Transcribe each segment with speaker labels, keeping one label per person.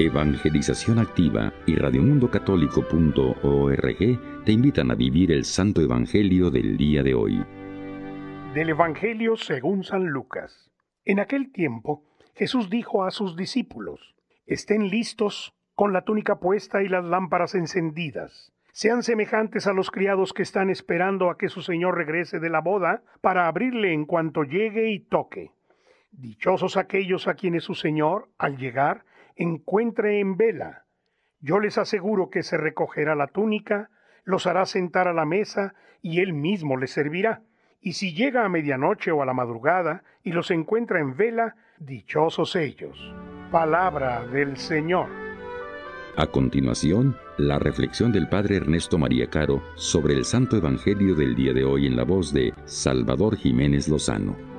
Speaker 1: Evangelización Activa y radiomundocatólico.org te invitan a vivir el Santo Evangelio del día de hoy.
Speaker 2: Del Evangelio según San Lucas. En aquel tiempo, Jesús dijo a sus discípulos, estén listos con la túnica puesta y las lámparas encendidas. Sean semejantes a los criados que están esperando a que su Señor regrese de la boda para abrirle en cuanto llegue y toque. Dichosos aquellos a quienes su Señor, al llegar, encuentre en vela. Yo les aseguro que se recogerá la túnica, los hará sentar a la mesa y él mismo les servirá. Y si llega a medianoche o a la madrugada y los encuentra en vela, dichosos ellos. Palabra del Señor.
Speaker 1: A continuación, la reflexión del Padre Ernesto María Caro sobre el Santo Evangelio del día de hoy en la voz de Salvador Jiménez Lozano.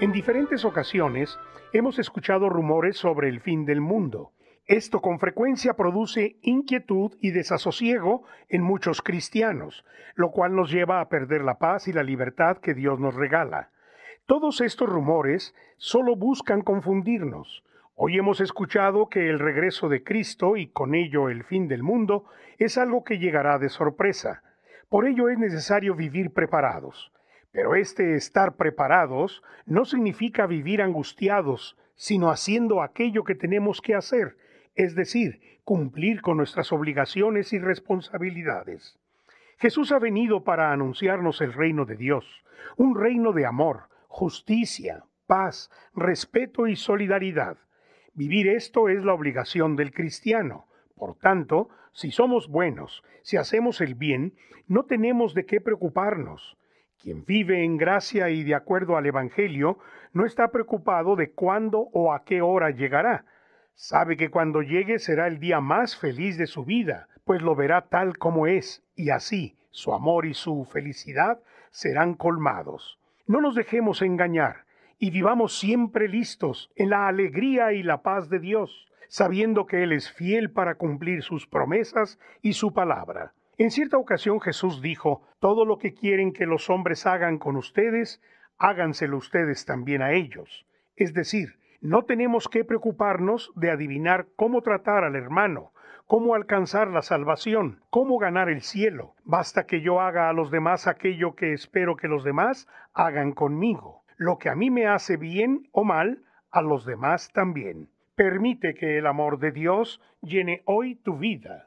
Speaker 2: En diferentes ocasiones hemos escuchado rumores sobre el fin del mundo. Esto con frecuencia produce inquietud y desasosiego en muchos cristianos, lo cual nos lleva a perder la paz y la libertad que Dios nos regala. Todos estos rumores solo buscan confundirnos. Hoy hemos escuchado que el regreso de Cristo y con ello el fin del mundo es algo que llegará de sorpresa. Por ello es necesario vivir preparados. Pero este estar preparados no significa vivir angustiados, sino haciendo aquello que tenemos que hacer, es decir, cumplir con nuestras obligaciones y responsabilidades. Jesús ha venido para anunciarnos el reino de Dios, un reino de amor, justicia, paz, respeto y solidaridad. Vivir esto es la obligación del cristiano. Por tanto, si somos buenos, si hacemos el bien, no tenemos de qué preocuparnos. Quien vive en gracia y de acuerdo al Evangelio no está preocupado de cuándo o a qué hora llegará. Sabe que cuando llegue será el día más feliz de su vida, pues lo verá tal como es, y así su amor y su felicidad serán colmados. No nos dejemos engañar y vivamos siempre listos en la alegría y la paz de Dios, sabiendo que Él es fiel para cumplir sus promesas y su palabra. En cierta ocasión Jesús dijo, Todo lo que quieren que los hombres hagan con ustedes, háganselo ustedes también a ellos. Es decir, no tenemos que preocuparnos de adivinar cómo tratar al hermano, cómo alcanzar la salvación, cómo ganar el cielo. Basta que yo haga a los demás aquello que espero que los demás hagan conmigo. Lo que a mí me hace bien o mal, a los demás también. Permite que el amor de Dios llene hoy tu vida.